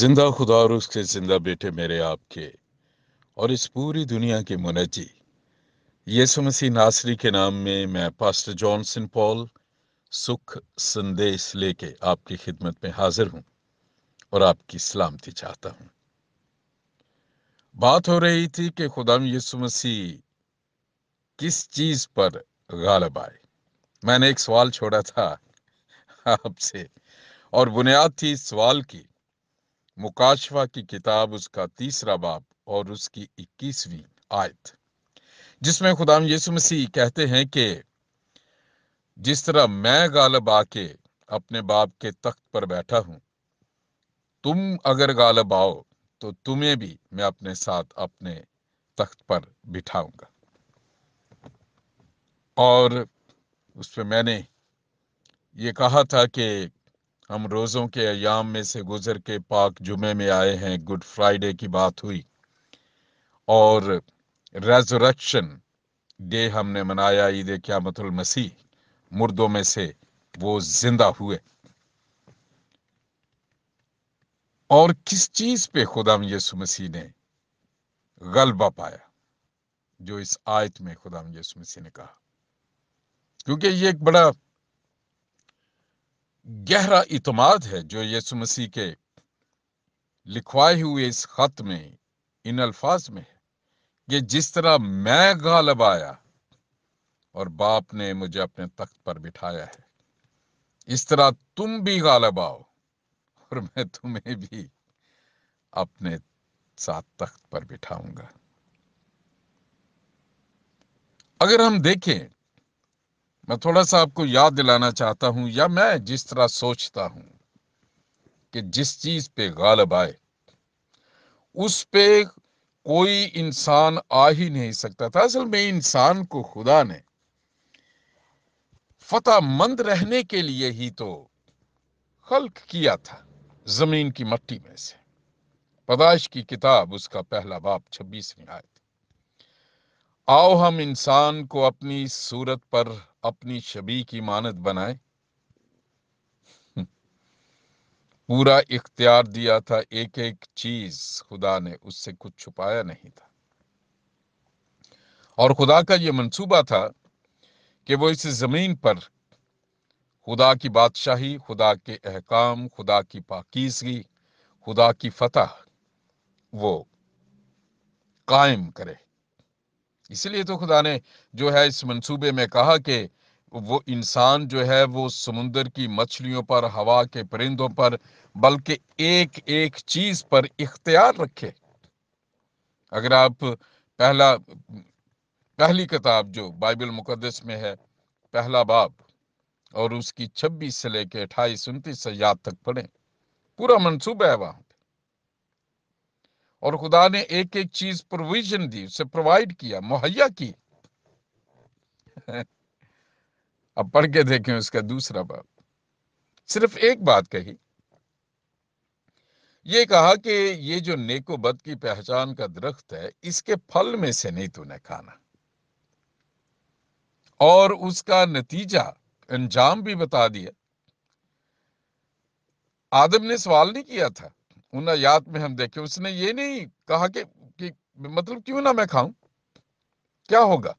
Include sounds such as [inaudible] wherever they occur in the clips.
जिंदा खुदा और उसके जिंदा बेटे मेरे आपके और इस पूरी दुनिया के मुनजी यसु मसीह नासरी के नाम में मैं पास्टर जॉनसन पॉल सुख संदेश लेके आपकी खिदमत में हाजिर हूं और आपकी सलामती चाहता हूं बात हो रही थी कि खुदा यीशु मसीह किस चीज पर गालब आए मैंने एक सवाल छोड़ा था आपसे और बुनियाद थी इस सवाल की मुकाशवा की किताब उसका तीसरा बाप और उसकी इक्कीसवीं आयत जिसमें खुदाम यसु मसीह कहते हैं कि जिस तरह मैं गालब आके अपने बाप के तख्त पर बैठा हूं तुम अगर गालब आओ तो तुम्हें भी मैं अपने साथ अपने तख्त पर बिठाऊंगा और उसमें मैंने ये कहा था कि हम रोज़ों के अयाम में से गुजर के पाक जुमे में आए हैं गुड फ्राइडे की बात हुई और रेजोरेक्शन डे हमने मनाया ईद क्यामतुल मसीह मुर्दों में से वो जिंदा हुए और किस चीज़ पे खुदाम यसु मसीह ने गलबा पाया जो इस आयत में खुदाम यसु मसीह ने कहा क्योंकि ये एक बड़ा गहरा इतमाद है जो यसु मसीह के लिखवाए हुए इस खत में इन अल्फाज में है कि जिस तरह मैं गालब आया और बाप ने मुझे अपने तख्त पर बिठाया है इस तरह तुम भी गालब आओ और मैं तुम्हें भी अपने साथ तख्त पर बिठाऊंगा अगर हम देखें मैं थोड़ा सा आपको याद दिलाना चाहता हूं या मैं जिस तरह सोचता हूं कि जिस चीज पे गालब आए उस पे कोई इंसान आ ही नहीं सकता था असल में इंसान को खुदा ने फतेह मंद रहने के लिए ही तो खल्क किया था जमीन की मट्टी में से पदाइश की किताब उसका पहला बाप छब्बीसवीं थे आओ हम इंसान को अपनी सूरत पर अपनी छबी की मानत बनाए पूरा इख्तियार दिया था एक एक चीज खुदा ने उससे कुछ छुपाया नहीं था और खुदा का यह मंसूबा था कि वो इस ज़मीन पर खुदा की बादशाही खुदा के अहकाम खुदा की पाकिजगी खुदा की फतह वो कायम करे इसलिए तो खुदा ने जो है इस मंसूबे में कहा कि वो इंसान जो है वो समुंदर की मछलियों पर हवा के परिंदों पर बल्कि एक एक चीज पर इख्तियार रखे अगर आप पहला पहली किताब जो बाइबल मुकदस में है पहला बाब और उसकी छब्बीस से लेकर अट्ठाईस उनतीस आयात तक पढ़ें पूरा मंसूबा है वहां और खुदा ने एक एक चीज प्रोविजन दी उसे प्रोवाइड किया मुहैया की [laughs] अब पढ़ के देखें उसका दूसरा बाब सिर्फ एक बात कही ये कहा कि ये जो नेको बद की पहचान का दरख्त है इसके फल में से नहीं तूने खाना और उसका नतीजा अंजाम भी बता दिया आदम ने सवाल नहीं किया था उन आयात में हम देखें उसने ये नहीं कहा कि, कि मतलब क्यों ना मैं खाऊं क्या होगा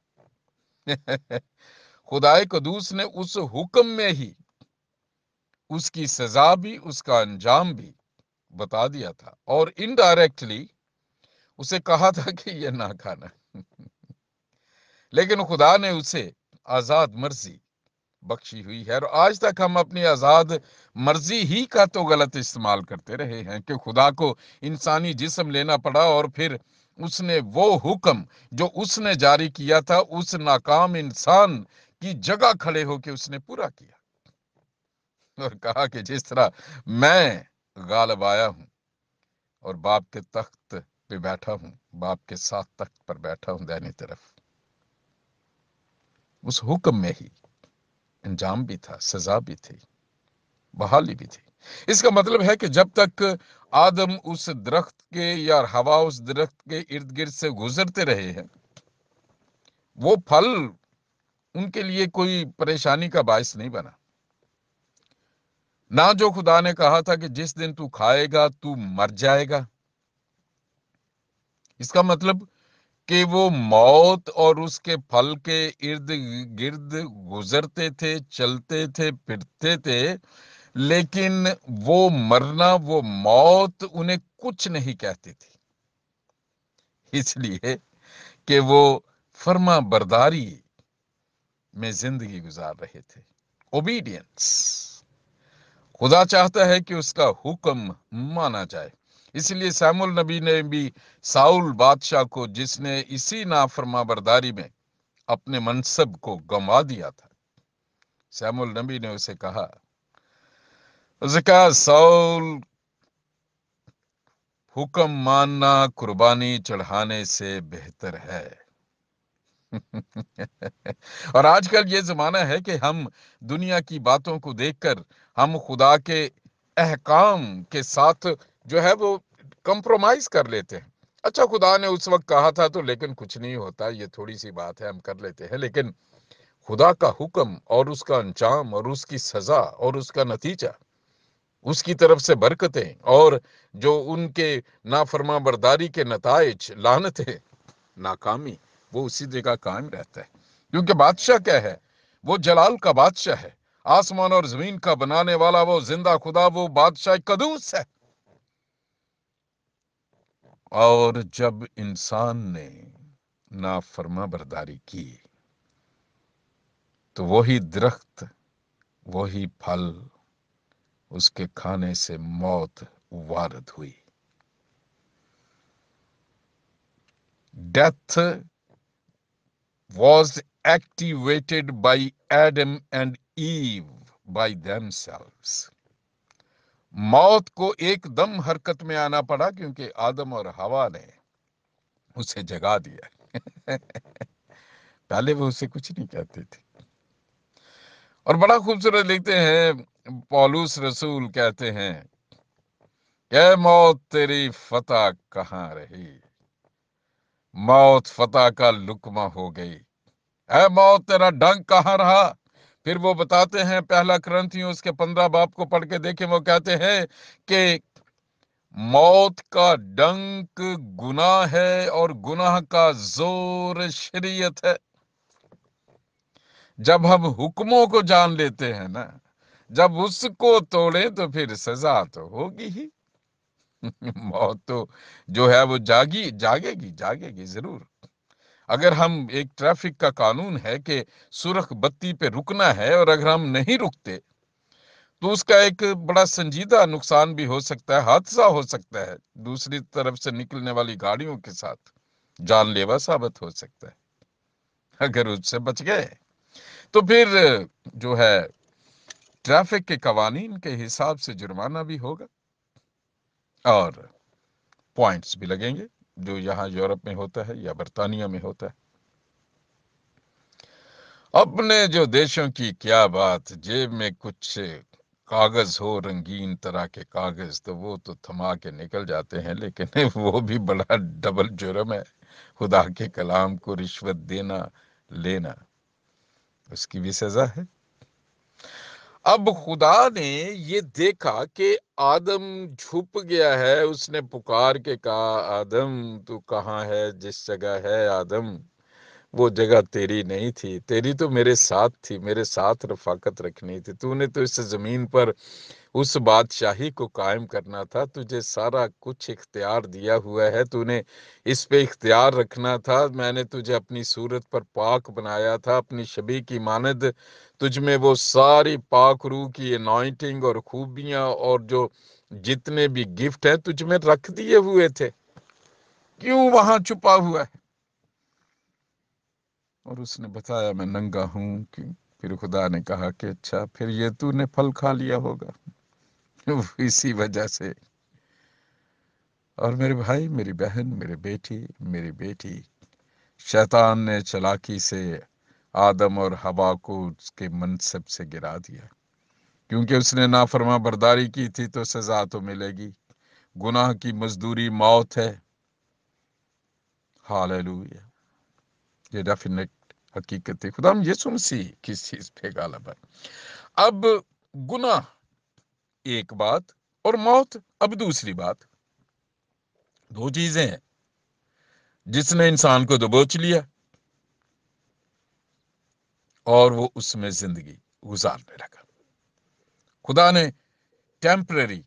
[laughs] खुदाए कदूस ने उस हुक्म में ही उसकी सजा भी उसका अंजाम भी बता दिया था और इनडायरेक्टली उसे कहा था कि यह ना खाना [laughs] लेकिन खुदा ने उसे आजाद मर्जी बख्शी हुई है और आज तक हम अपनी आज़ाद मर्जी ही का तो गलत इस्तेमाल करते रहे हैं कि खुदा को इंसानी जिसम लेना पड़ा और फिर उसने वो हुक्म जो उसने जारी किया था उस नाकाम इंसान की जगह खड़े होकर उसने पूरा किया और कहा कि जिस तरह मैं गालब आया हूं और बाप के तख्त पे बैठा हूं बाप के साथ तख्त पर बैठा हूं दैनी तरफ उस हुक्म में ही अंजाम भी था सजा भी थी बहाली भी थी इसका मतलब है कि जब तक आदम उस दरख्त के या हवा उस दरख्त के इर्द गिर्द से गुजरते रहे हैं वो फल उनके लिए कोई परेशानी का बायस नहीं बना ना जो खुदा ने कहा था कि जिस दिन तू खाएगा तू मर जाएगा इसका मतलब कि वो मौत और उसके फल के इर्द गिर्द गुजरते थे चलते थे फिरते थे लेकिन वो मरना वो मौत उन्हें कुछ नहीं कहती थी इसलिए कि वो फर्मा बरदारी में जिंदगी गुजार रहे थे ओबीडियंस खुदा चाहता है कि उसका हुक्म माना जाए इसलिए सैमुल नबी ने भी साउल बादशाह को जिसने इसी नाफरमा बरदारी में अपने मनसब को गंवा दिया था सैमुल नबी ने उसे कहा उसे कहा साउल हुक्म मानना कुर्बानी चढ़ाने से बेहतर है [laughs] और आजकल ये ज़माना है कि हम दुनिया की बातों को देखकर हम खुदा के अहकाम के साथ जो है वो कंप्रोमाइज कर लेते हैं अच्छा खुदा ने उस वक्त कहा था तो लेकिन कुछ नहीं होता ये थोड़ी सी बात है हम कर लेते हैं लेकिन खुदा का हुक्म और उसका अंजाम और उसकी सज़ा और उसका नतीजा उसकी तरफ से बरकतें और जो उनके नाफरमा बरदारी के नतज लानतें नाकामी वो उसी जगह कायम रहता है क्योंकि बादशाह क्या है वो जलाल का बादशाह है आसमान और ज़मीन का बनाने वाला वो जिंदा खुदा वो बादशाह कदूस है और जब इंसान ने नाफरमा बर्दारी की तो वही दरख्त वही फल उसके खाने से मौत वारद हुई death was activated by Adam and Eve by themselves. मौत को एकदम हरकत में आना पड़ा क्योंकि आदम और हवा ने उसे जगा दिया पहले वो उसे कुछ नहीं कहते थे और बड़ा खूबसूरत लिखते हैं पॉलूस रसूल कहते हैं क्या मौत तेरी फतह कहाँ रही मौत फतह का लुकमा हो गई है मौत तेरा डंग कहाँ रहा फिर वो बताते हैं पहला ग्रंथियों उसके पंद्रह बाप को पढ़ के देखे वो कहते हैं कि मौत का डंक गुनाह है और गुनाह का जोर शरीयत है जब हम हुक्मों को जान लेते हैं ना जब उसको तोड़े तो फिर सजा तो होगी ही [laughs] मौत तो जो है वो जागी जागेगी जागेगी जरूर अगर हम एक ट्रैफिक का कानून है कि सुरख बत्ती पे रुकना है और अगर हम नहीं रुकते तो उसका एक बड़ा संजीदा नुकसान भी हो सकता है हादसा हो सकता है दूसरी तरफ से निकलने वाली गाड़ियों के साथ जानलेवा साबित हो सकता है अगर उससे बच गए तो फिर जो है ट्रैफिक के कवानीन के हिसाब से जुर्माना भी होगा और पॉइंट्स भी लगेंगे जो यहां यूरोप में होता है या बरतानिया में होता है अपने जो देशों की क्या बात जेब में कुछ कागज हो रंगीन तरह के कागज तो वो तो थमा के निकल जाते हैं लेकिन [laughs] वो भी बड़ा डबल जुर्म है खुदा के कलाम को रिश्वत देना लेना उसकी भी सजा है अब खुदा ने ये देखा कि आदम छुप गया है उसने पुकार के कहा आदम तू कहाँ है जिस जगह है आदम वो जगह तेरी नहीं थी तेरी तो मेरे साथ थी मेरे साथ रफाकत रखनी थी तूने तो इस ज़मीन पर उस बादशाही को कायम करना था तुझे सारा कुछ इख्तियार दिया हुआ है तूने इस पे इख्तियार रखना था मैंने तुझे अपनी सूरत पर पाक बनाया था अपनी शबी की मानद तुझ में वो सारी पाक रूह की अनॉइंटिंग और खूबियां और जो जितने भी गिफ्ट हैं तुझ में रख दिए हुए थे क्यों वहाँ छुपा हुआ है और उसने बताया मैं नंगा हूँ कि फिर खुदा ने कहा कि अच्छा फिर ये तू ने फल खा लिया होगा [laughs] इसी वजह से और मेरे भाई मेरी बहन मेरे बेटी मेरी बेटी शैतान ने चलाकी से आदम और हवा को उसके मनसब से गिरा दिया क्योंकि उसने नाफरमा बर्दारी की थी तो सजा तो मिलेगी गुनाह की मजदूरी मौत है हाल ये डेफिनेट हकीकत है खुदा यसु मसीह किस चीज़ पे गालब है अब गुना एक बात और मौत अब दूसरी बात दो चीजें हैं जिसने इंसान को दबोच तो लिया और वो उसमें जिंदगी गुजारने लगा खुदा ने टेम्पररी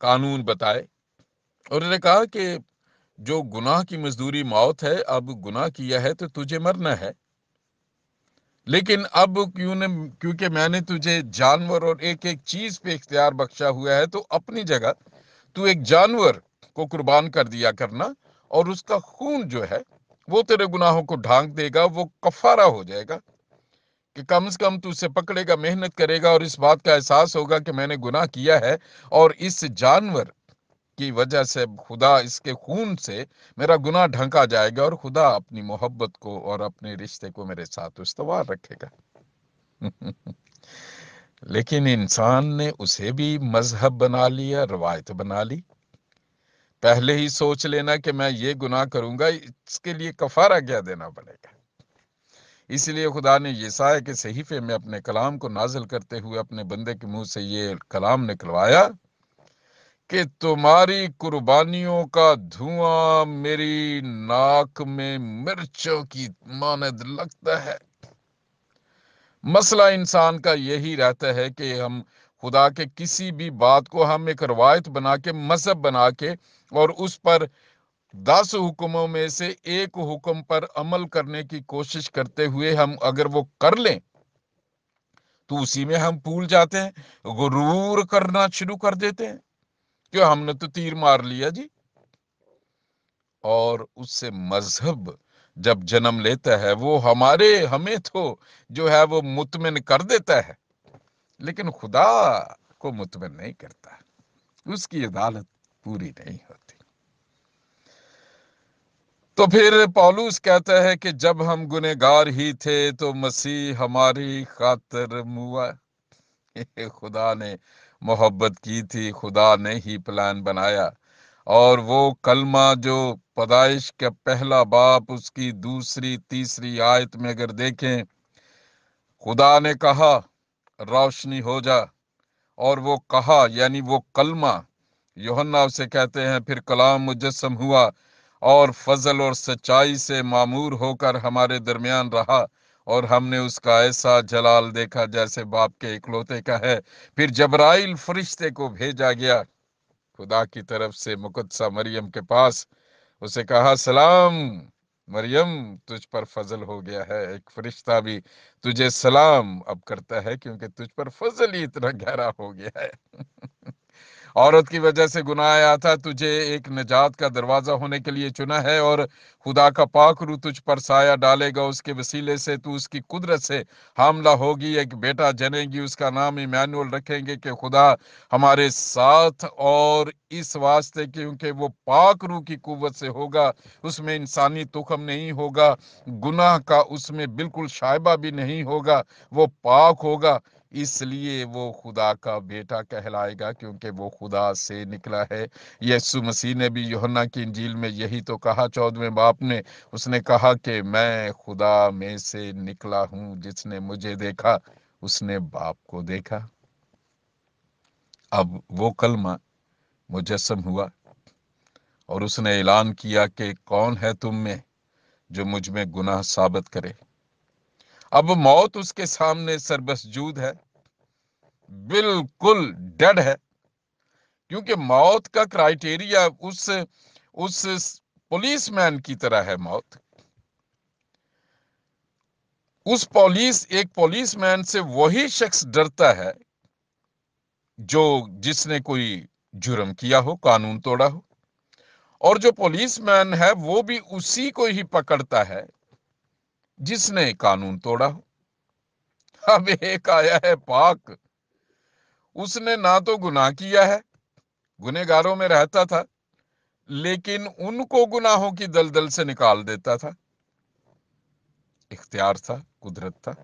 कानून बताए और उन्होंने कहा कि जो गुनाह की मजदूरी मौत है अब गुनाह किया है तो तुझे मरना है लेकिन अब क्यों ने क्योंकि मैंने तुझे जानवर और एक एक चीज पे इख्तियार बख्शा हुआ है तो अपनी जगह तू एक जानवर को कुर्बान कर दिया करना और उसका खून जो है वो तेरे गुनाहों को ढांक देगा वो कफारा हो जाएगा कि कम से कम तू उसे पकड़ेगा मेहनत करेगा और इस बात का एहसास होगा कि मैंने गुनाह किया है और इस जानवर की वजह से खुदा इसके खून से मेरा गुनाह ढंका जाएगा और खुदा अपनी मोहब्बत को और अपने रिश्ते को मेरे साथ उसवार रखेगा [laughs] लेकिन इंसान ने उसे भी मजहब बना लिया रवायत बना ली पहले ही सोच लेना कि मैं ये गुनाह करूंगा इसके लिए कफारा क्या देना पड़ेगा इसलिए खुदा ने यसाया के सहीफे में अपने कलाम को नाजिल करते हुए अपने बंदे के मुंह से ये कलाम निकलवाया कि तुम्हारी कुर्बानियों का धुआं मेरी नाक में मिर्चों की मानद लगता है मसला इंसान का यही रहता है कि हम खुदा के किसी भी बात को हम एक रवायत बना के मजहब बना के और उस पर दस हुक्मों में से एक हुक्म पर अमल करने की कोशिश करते हुए हम अगर वो कर लें तो उसी में हम भूल जाते हैं गुरूर करना शुरू कर देते हैं कि हमने तो तीर मार लिया जी और उससे मजहब जब जन्म लेता है वो हमारे हमें तो जो है वो मुतमिन कर देता है लेकिन खुदा को मुतमिन नहीं करता उसकी अदालत पूरी नहीं होती तो फिर पॉलूस कहता है कि जब हम गुनेगार ही थे तो मसीह हमारी खातर मुआ [laughs] खुदा ने मोहब्बत की थी खुदा ने ही प्लान बनाया और वो कलमा जो पदाइश का पहला बाप उसकी दूसरी तीसरी आयत में अगर देखें खुदा ने कहा रोशनी हो जा और वो कहा यानी वो कलमा योहन्ना उसे कहते हैं फिर कलाम मुजस्म हुआ और फजल और सच्चाई से मामूर होकर हमारे दरमियान रहा और हमने उसका ऐसा जलाल देखा जैसे बाप के इकलौते का है फिर जबराइल फरिश्ते को भेजा गया खुदा की तरफ से मुकदसा मरियम के पास उसे कहा सलाम मरियम तुझ पर फजल हो गया है एक फरिश्ता भी तुझे सलाम अब करता है क्योंकि तुझ पर फजल ही इतना गहरा हो गया है [laughs] औरत की वजह से गुनाह आया था तुझे एक निजात का दरवाज़ा होने के लिए चुना है और खुदा का पाक रू तुझ पर साया डालेगा उसके वसीले से तू उसकी कुदरत से हमला होगी एक बेटा जनेगी उसका नाम इमानुअल रखेंगे कि खुदा हमारे साथ और इस वास्ते क्योंकि वो पाक रू की कुवत से होगा उसमें इंसानी तुखम नहीं होगा गुनाह का उसमें बिल्कुल शायबा भी नहीं होगा वो पाक होगा इसलिए वो खुदा का बेटा कहलाएगा क्योंकि वो खुदा से निकला है यसु मसीह ने भी योहन्ना की इंजील में यही तो कहा चौदहवें बाप ने उसने कहा कि मैं खुदा में से निकला हूँ जिसने मुझे देखा उसने बाप को देखा अब वो कलमा मुजस्म हुआ और उसने ऐलान किया कि कौन है तुम में जो मुझ में गुनाह साबित करे अब मौत उसके सामने सरबसजूद है बिल्कुल डेड है क्योंकि मौत का क्राइटेरिया उस उस पुलिसमैन की तरह है मौत उस पुलिस एक पुलिसमैन से वही शख्स डरता है जो जिसने कोई जुर्म किया हो कानून तोड़ा हो और जो पुलिसमैन है वो भी उसी को ही पकड़ता है जिसने कानून तोड़ा अब एक आया है पाक उसने ना तो गुनाह किया है गुनेगारों में रहता था लेकिन उनको गुनाहों की दलदल से निकाल देता था इख्तियार था कुदरत था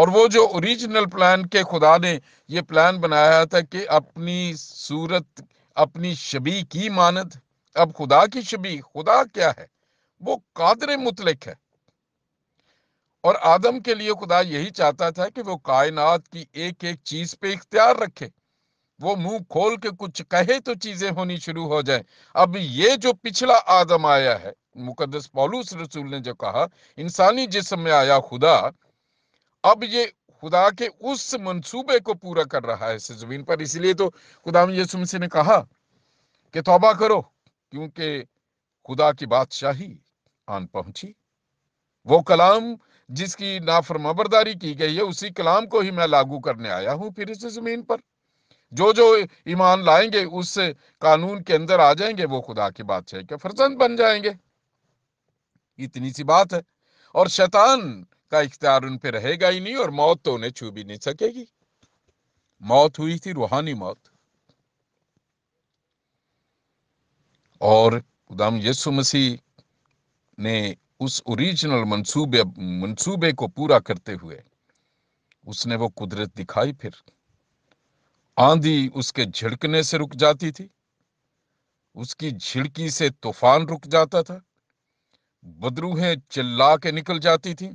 और वो जो ओरिजिनल प्लान के खुदा ने ये प्लान बनाया था कि अपनी सूरत अपनी शबी की मानद अब खुदा की शबी खुदा क्या है वो कादर मुतलिक है और आदम के लिए खुदा यही चाहता था कि वो कायनात की एक एक चीज पे इख्तियार रखे वो मुंह खोल के कुछ कहे तो चीजें होनी शुरू हो जाए अब ये जो पिछला आदम आया है मुकदस पॉलूस रसूल ने जो कहा इंसानी जिसम में आया खुदा अब ये खुदा के उस मंसूबे को पूरा कर रहा है जमीन पर इसलिए तो खुदा यसु ने कहा कि तौबा करो क्योंकि खुदा की बादशाही आन पहुंची वो कलाम जिसकी नाफरमाबरदारी की गई है उसी कलाम को ही मैं लागू करने आया हूँ फिर इस ज़मीन पर जो जो ईमान लाएंगे उस कानून के अंदर आ जाएंगे वो खुदा बात है कि फर्जंद बन जाएंगे इतनी सी बात है और शैतान का इख्तियार उन पर रहेगा ही नहीं और मौत तो उन्हें छू भी नहीं सकेगी मौत हुई थी रूहानी मौत और खुदाम यसु मसीह ने उस ओरिजिनल मंसूबे मंसूबे को पूरा करते हुए उसने वो कुदरत दिखाई फिर आंधी उसके झिड़कने से रुक जाती थी उसकी झिड़की से तूफान रुक जाता था बदरूहें चिल्ला के निकल जाती थी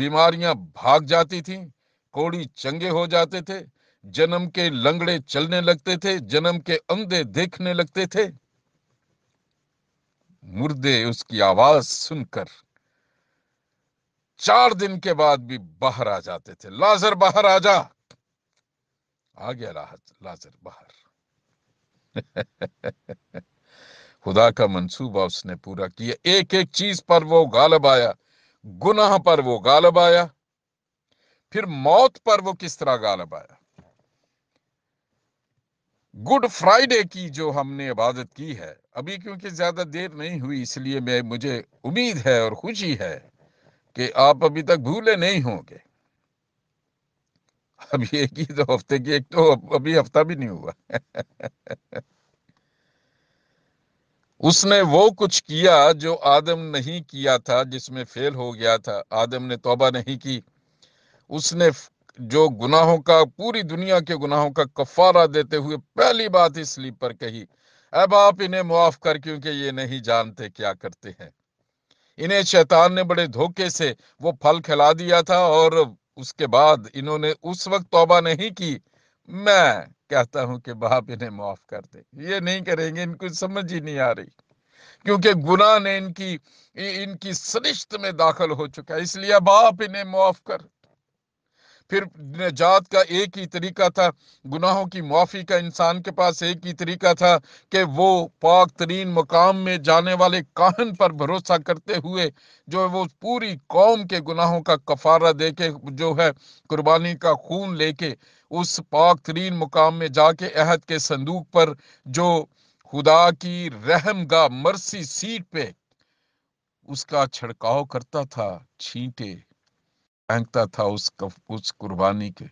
बीमारियां भाग जाती थी कोड़ी चंगे हो जाते थे जन्म के लंगड़े चलने लगते थे जन्म के अंधे देखने लगते थे मुर्दे उसकी आवाज सुनकर चार दिन के बाद भी बाहर आ जाते थे लाजर बाहर आ जा आ गया लाजर बाहर [laughs] खुदा का मंसूबा उसने पूरा किया एक एक चीज पर वो गालब आया गुनाह पर वो गालब आया फिर मौत पर वो किस तरह गालब आया गुड फ्राइडे की जो हमने इबादत की है अभी क्योंकि ज़्यादा देर नहीं हुई इसलिए मैं मुझे उम्मीद है और खुशी है कि आप अभी तक भूले नहीं होंगे [laughs] अभी एक ही तो हफ्ते की एक तो अभी हफ्ता भी नहीं हुआ [laughs] उसने वो कुछ किया जो आदम नहीं किया था जिसमें फेल हो गया था आदम ने तोबा नहीं की उसने जो गुनाहों का पूरी दुनिया के गुनाहों का कफारा देते हुए पहली बात इस पर कही अब आप इन्हें मुआफ कर क्योंकि ये नहीं जानते क्या करते हैं इन्हें शैतान ने बड़े धोखे से वो फल खिला दिया था और उसके बाद इन्होंने उस वक्त तौबा नहीं की मैं कहता हूं कि बाप इन्हें माफ कर दे ये नहीं करेंगे इनको समझ ही नहीं आ रही क्योंकि गुनाह ने इनकी इनकी सरिश्त में दाखिल हो चुका है इसलिए बाप इन्हें माफ कर फिर निजात का एक ही तरीका था गुनाहों की माफी का इंसान के पास एक ही तरीका था कि वो पाक तरीन मकाम में जाने वाले काहन पर भरोसा करते हुए जो है वो पूरी कौम के गुनाहों का कफारा दे के जो है कुर्बानी का खून लेके उस पाक तरीन मुकाम में जाके अहद के संदूक पर जो खुदा की रहम गा मरसी सीट पे उसका छिड़काव करता था छींटे फेंकता था उस कफ, उस कुर्बानी के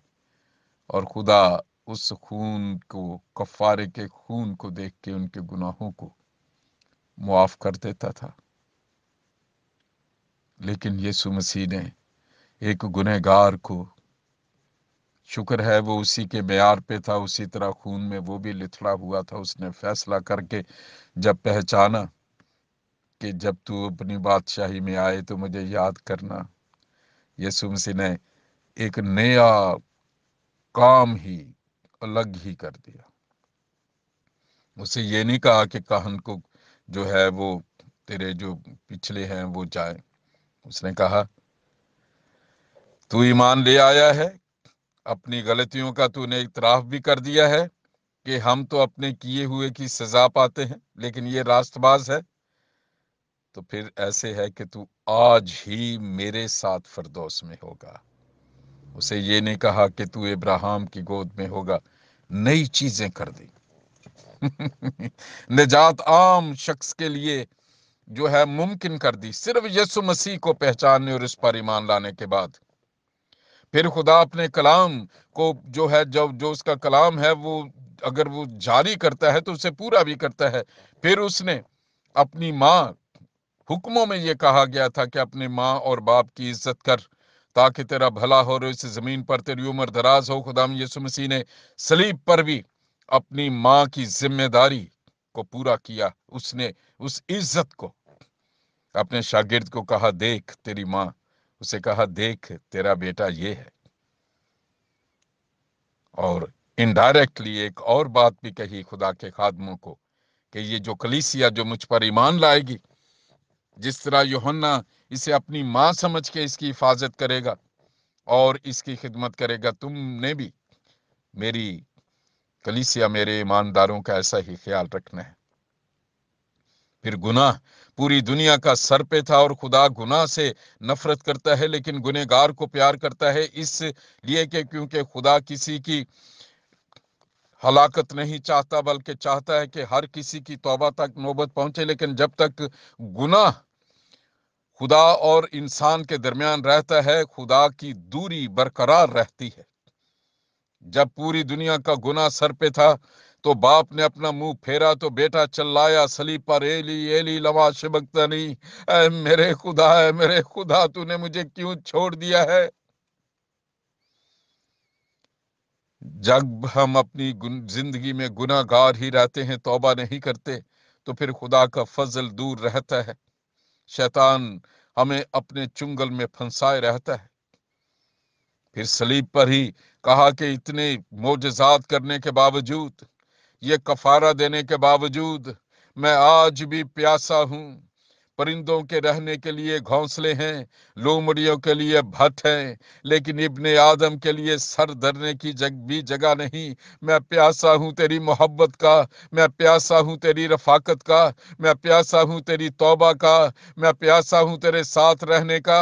और खुदा उस खून को कफ़ारे के खून को देख के उनके गुनाहों को मुआफ़ कर देता था लेकिन यीशु मसीह ने एक गुनहगार को शुक्र है वो उसी के मैार पे था उसी तरह खून में वो भी लिथड़ा हुआ था उसने फैसला करके जब पहचाना कि जब तू अपनी बादशाही में आए तो मुझे याद करना यीशु मसीह ने एक नया काम ही अलग ही कर दिया उसे ये नहीं कहा कि कहन को जो है वो तेरे जो पिछले हैं वो जाए उसने कहा तू ईमान ले आया है अपनी गलतियों का तूने इतराफ भी कर दिया है कि हम तो अपने किए हुए की सजा पाते हैं लेकिन ये रास्तबाज है तो फिर ऐसे है कि तू आज ही मेरे साथ फरदोस में होगा उसे ये नहीं कहा कि तू इब्राहिम की गोद में होगा नई चीजें कर दी [laughs] निजात आम शख्स के लिए जो है मुमकिन कर दी सिर्फ यसु मसीह को पहचानने और इस पर ईमान लाने के बाद फिर खुदा अपने कलाम को जो है जब जो उसका कलाम है वो अगर वो जारी करता है तो उसे पूरा भी करता है फिर उसने अपनी माँ हुक्मों में यह कहा गया था कि अपने माँ और बाप की इज्जत कर ताकि तेरा भला हो इस ज़मीन पर तेरी उम्र दराज हो खुदाम यसु मसीह ने सलीब पर भी अपनी माँ की जिम्मेदारी को पूरा किया उसने उस इज्जत को अपने शागिर्द को कहा देख तेरी माँ उसे कहा देख तेरा बेटा ये है और इनडायरेक्टली एक और बात भी कही खुदा के खादमों को कि ये जो कलीसिया जो मुझ पर ईमान लाएगी जिस तरह योहन्ना इसे अपनी माँ समझ के इसकी हिफाजत करेगा और इसकी खिदमत करेगा तुमने भी मेरी कलीसिया मेरे ईमानदारों का ऐसा ही ख्याल रखना है फिर गुनाह पूरी दुनिया का सर पे था और खुदा गुनाह से नफरत करता है लेकिन गुनेगार को प्यार करता है इस लिए कि क्योंकि खुदा किसी की हलाकत नहीं चाहता बल्कि चाहता है कि हर किसी की तौबा तक नौबत पहुंचे लेकिन जब तक गुनाह खुदा और इंसान के दरमियान रहता है खुदा की दूरी बरकरार रहती है जब पूरी दुनिया का गुना सर पे था तो बाप ने अपना मुंह फेरा तो बेटा चल्लाया सली पर एली एली लवा नहीं मेरे खुदा है मेरे खुदा तूने मुझे क्यों छोड़ दिया है जब हम अपनी जिंदगी में गुनागार ही रहते हैं तौबा नहीं करते तो फिर खुदा का फजल दूर रहता है शैतान हमें अपने चुंगल में फंसाए रहता है फिर सलीब पर ही कहा कि इतने मोजात करने के बावजूद ये कफारा देने के बावजूद मैं आज भी प्यासा हूं परिंदों के रहने के लिए घोंसले हैं लोमड़ियों के लिए भट्ट है लेकिन इब्ने आदम के लिए सर धरने की जग भी जगह नहीं मैं प्यासा हूँ तेरी मोहब्बत का मैं प्यासा हूँ तेरी रफाकत का मैं प्यासा हूँ तेरी तौबा का मैं प्यासा हूँ तेरे साथ रहने का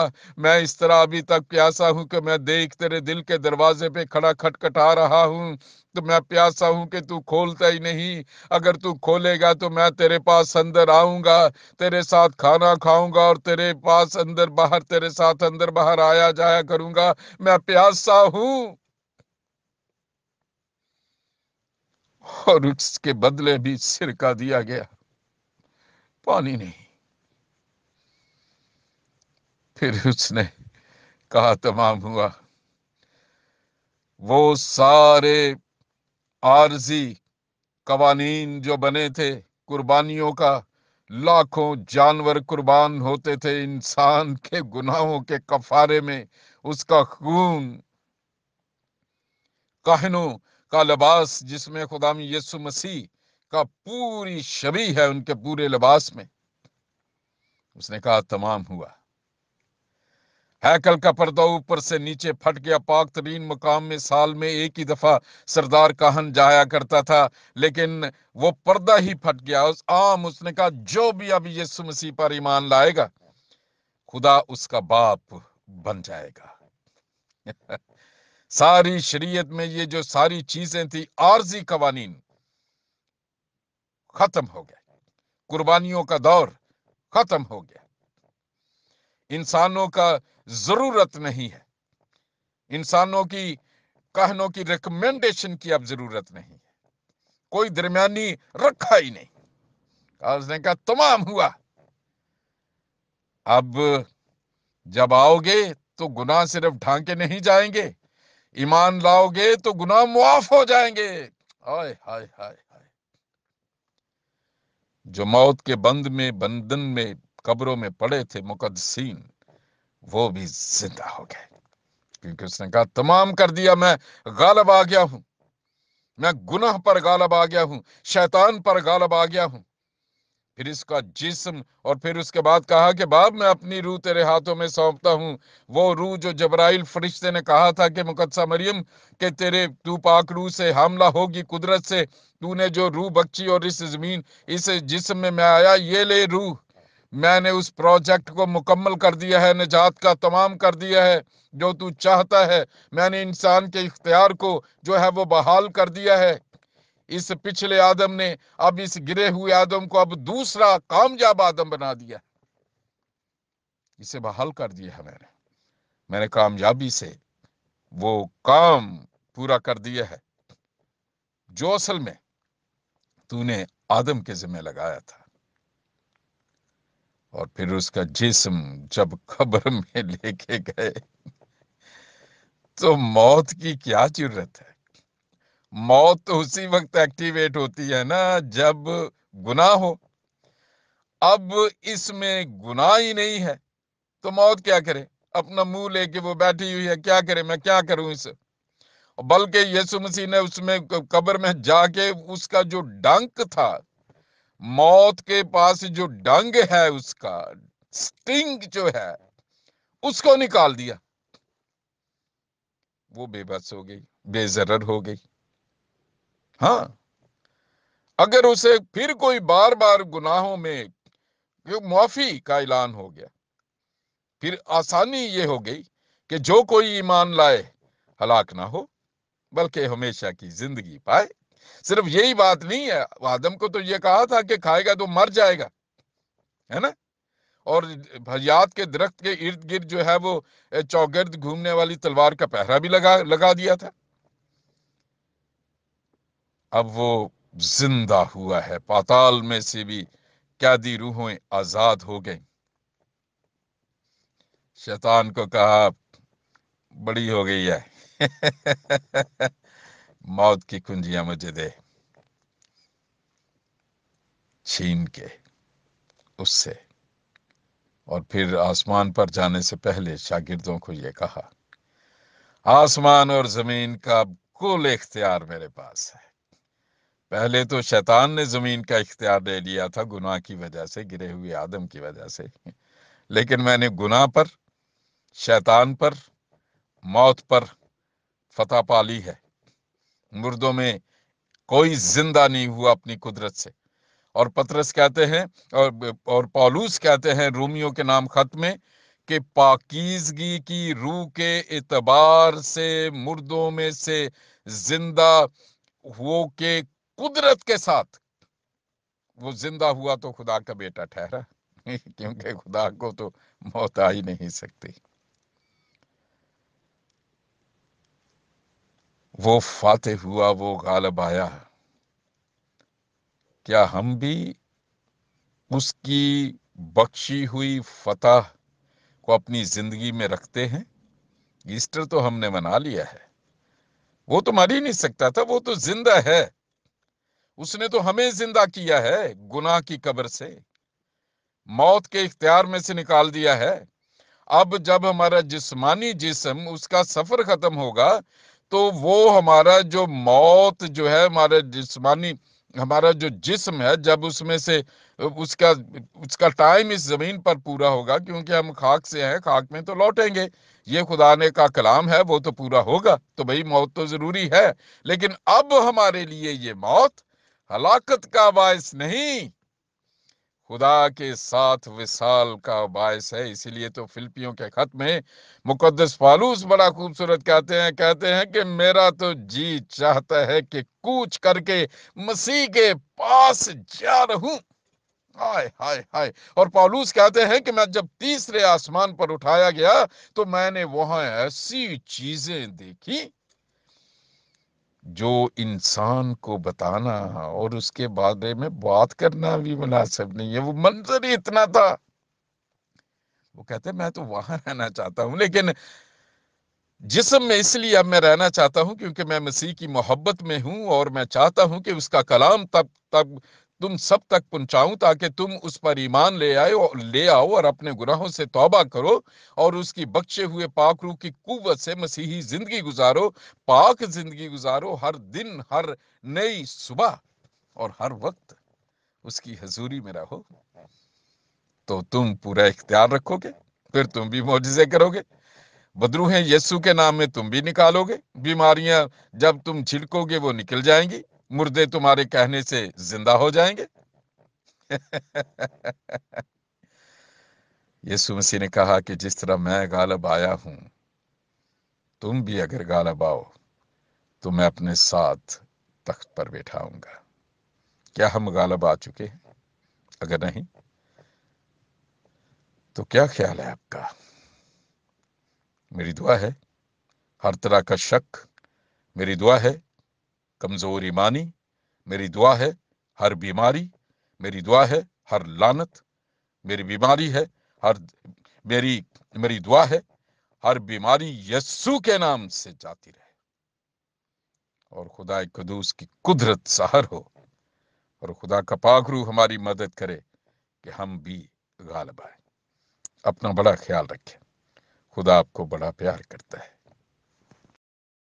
मैं इस तरह अभी तक प्यासा हूँ कि मैं देख तेरे दिल के दरवाजे पे खड़ा खटखटा रहा हूँ तो मैं प्यासा हूं कि तू खोलता ही नहीं अगर तू खोलेगा तो मैं तेरे पास अंदर आऊंगा तेरे साथ खाना खाऊंगा और तेरे पास अंदर बाहर तेरे साथ अंदर बाहर आया जाया करूंगा मैं प्यासा हूं और उसके बदले भी सिरका दिया गया पानी नहीं फिर उसने कहा तमाम हुआ वो सारे आरजी कवानीन जो बने थे कुर्बानियों का लाखों जानवर कुर्बान होते थे इंसान के गुनाहों के कफारे में उसका खून कहनों का लिबास जिसमें खुदाम यसु मसीह का पूरी शबी है उनके पूरे लिबास में उसने कहा तमाम हुआ हैकल का पर्दा ऊपर से नीचे फट गया पाक तरीन मुकाम में साल में एक ही दफ़ा सरदार काहन जाया करता था लेकिन वो पर्दा ही फट गया उस आम उसने कहा जो भी अब यीशु मसीह पर ईमान लाएगा खुदा उसका बाप बन जाएगा [laughs] सारी शरीयत में ये जो सारी चीजें थी आर्जी कवानीन खत्म हो गए कुर्बानियों का दौर खत्म हो गया इंसानों का ज़रूरत नहीं है इंसानों की कहनों की रिकमेंडेशन की अब ज़रूरत नहीं है कोई दरमियानी रखा ही नहीं उसने कहा तमाम हुआ अब जब आओगे तो गुनाह सिर्फ ढांके नहीं जाएंगे ईमान लाओगे तो गुनाह मुआफ हो जाएंगे हाय हाय हाय हाय जो मौत के बंद में बंधन में कब्रों में पड़े थे मुकदसिन वो भी जिंदा हो गए क्योंकि उसने कहा तमाम कर दिया मैं गालब आ गया हूं मैं गुनाह पर गालब आ गया हूं शैतान पर गालब आ गया हूं फिर इसका जिस्म और फिर उसके बाद कहा कि बाप मैं अपनी रूह तेरे हाथों में सौंपता हूँ वो रूह जो जबराइल फरिश्ते ने कहा था कि मुकदसा मरियम के तेरे तू पाक रूह से हमला होगी कुदरत से तूने जो रूह बख्शी और इस जमीन इस जिस्म में मैं आया ये ले रूह मैंने उस प्रोजेक्ट को मुकम्मल कर दिया है निजात का तमाम कर दिया है जो तू चाहता है मैंने इंसान के इख्तियार को जो है वो बहाल कर दिया है इस पिछले आदम ने अब इस गिरे हुए आदम को अब दूसरा कामयाब आदम बना दिया इसे बहाल कर दिया है मैंने मैंने कामयाबी से वो काम पूरा कर दिया है जो असल में तूने आदम के जिम्मे लगाया था और फिर उसका जिस्म जब कब्र [laughs] में लेके गए तो मौत की क्या जरूरत है मौत तो उसी वक्त एक्टिवेट होती है ना जब गुनाह हो अब इसमें गुनाह ही नहीं है तो मौत क्या करे अपना मुंह लेके वो बैठी हुई है क्या करे मैं क्या करूं इसे बल्कि यीशु मसीह ने उसमें कब्र में जाके उसका जो डंक था मौत के पास जो डंग है उसका स्टिंग जो है उसको निकाल दिया वो बेबस हो गई बेजरर हो गई हाँ अगर उसे फिर कोई बार बार गुनाहों में मुआफी का ऐलान हो गया फिर आसानी ये हो गई कि जो कोई ईमान लाए हलाक ना हो बल्कि हमेशा की जिंदगी पाए सिर्फ यही बात नहीं है आदम को तो ये कहा था कि खाएगा तो मर जाएगा है ना और हजियात के दरख्त के इर्द गिर्द जो है वो चौगर्द घूमने वाली तलवार का पहरा भी लगा लगा दिया था अब वो जिंदा हुआ है पाताल में से भी कैदी रूहें आजाद हो गई शैतान को कहा बड़ी हो गई है [laughs] मौत की कुंजियां मुझे दे छीन के उससे और फिर आसमान पर जाने से पहले शागिर्दों को यह कहा आसमान और जमीन का कुल इख्तियार मेरे पास है पहले तो शैतान ने जमीन का इख्तियार ले लिया था गुनाह की वजह से गिरे हुए आदम की वजह से लेकिन मैंने गुनाह पर शैतान पर मौत पर पा ली है मुर्दों में कोई जिंदा नहीं हुआ अपनी कुदरत से और पतरस कहते हैं और और पौलूस कहते हैं रोमियो के नाम खत में कि पाकिजगी की रूह के इतबार से मुर्दों में से जिंदा हो के कुदरत के साथ वो जिंदा हुआ तो खुदा का बेटा ठहरा [laughs] क्योंकि खुदा को तो मौत आ ही नहीं सकती वो फाते हुआ वो गालब आया क्या हम भी उसकी बख्शी हुई फतह को अपनी ज़िंदगी में रखते हैं ईस्टर तो हमने मना लिया है वो तो मर ही नहीं सकता था वो तो जिंदा है उसने तो हमें जिंदा किया है गुनाह की कब्र से मौत के इख्तियार में से निकाल दिया है अब जब हमारा जिस्मानी जिसम उसका सफर खत्म होगा तो वो हमारा जो मौत जो है हमारे जिसमानी हमारा जो जिस्म है जब उसमें से उसका उसका टाइम इस ज़मीन पर पूरा होगा क्योंकि हम खाक से हैं खाक में तो लौटेंगे ये खुदा ने का कलाम है वो तो पूरा होगा तो भाई मौत तो ज़रूरी है लेकिन अब हमारे लिए ये मौत हलाकत का बायस नहीं खुदा के साथ विशाल का बायस है इसीलिए तो फिल्पियों के ख़त में मुकदस फालूस बड़ा खूबसूरत कहते हैं कहते हैं कि मेरा तो जी चाहता है कि कूच करके मसीह के पास जा रहूं हाय हाय हाय और पालूस कहते हैं कि मैं जब तीसरे आसमान पर उठाया गया तो मैंने वहां ऐसी चीजें देखी जो इंसान को बताना हाँ। और उसके बारे में बात करना भी मुनासिब नहीं है वो मंजर ही इतना था वो कहते मैं तो वहां रहना चाहता हूं लेकिन जिसम में इसलिए अब मैं रहना चाहता हूं क्योंकि मैं मसीह की मोहब्बत में हूं और मैं चाहता हूं कि उसका कलाम तब तब तुम सब तक पहुंचाऊं ताकि तुम उस पर ईमान ले आए और ले आओ और अपने गुनाहों से तौबा करो और उसकी बख्शे हुए पाक रूह की कुवत से मसीही जिंदगी गुजारो पाक जिंदगी गुजारो हर दिन हर नई सुबह और हर वक्त उसकी हजूरी में रहो तो तुम पूरा इख्तियार रखोगे फिर तुम भी मुआजे करोगे बदरूहें यस्सु के नाम में तुम भी निकालोगे बीमारियां जब तुम छिड़कोगे वो निकल जाएंगी मुर्दे तुम्हारे कहने से जिंदा हो जाएंगे [laughs] यीशु मसीह ने कहा कि जिस तरह मैं गालब आया हूं तुम भी अगर गालब आओ तो मैं अपने साथ तख्त पर बैठाऊंगा क्या हम गालब आ चुके हैं अगर नहीं तो क्या ख्याल है आपका मेरी दुआ है हर तरह का शक मेरी दुआ है कमज़ोर ईमानी मेरी दुआ है हर बीमारी मेरी दुआ है हर लानत मेरी बीमारी है हर मेरी मेरी दुआ है हर बीमारी यस्सु के नाम से जाती रहे और खुदा कदूस की कुदरत सहर हो और खुदा का पाखरू हमारी मदद करे कि हम भी गालब आए अपना बड़ा ख्याल रखें खुदा आपको बड़ा प्यार करता है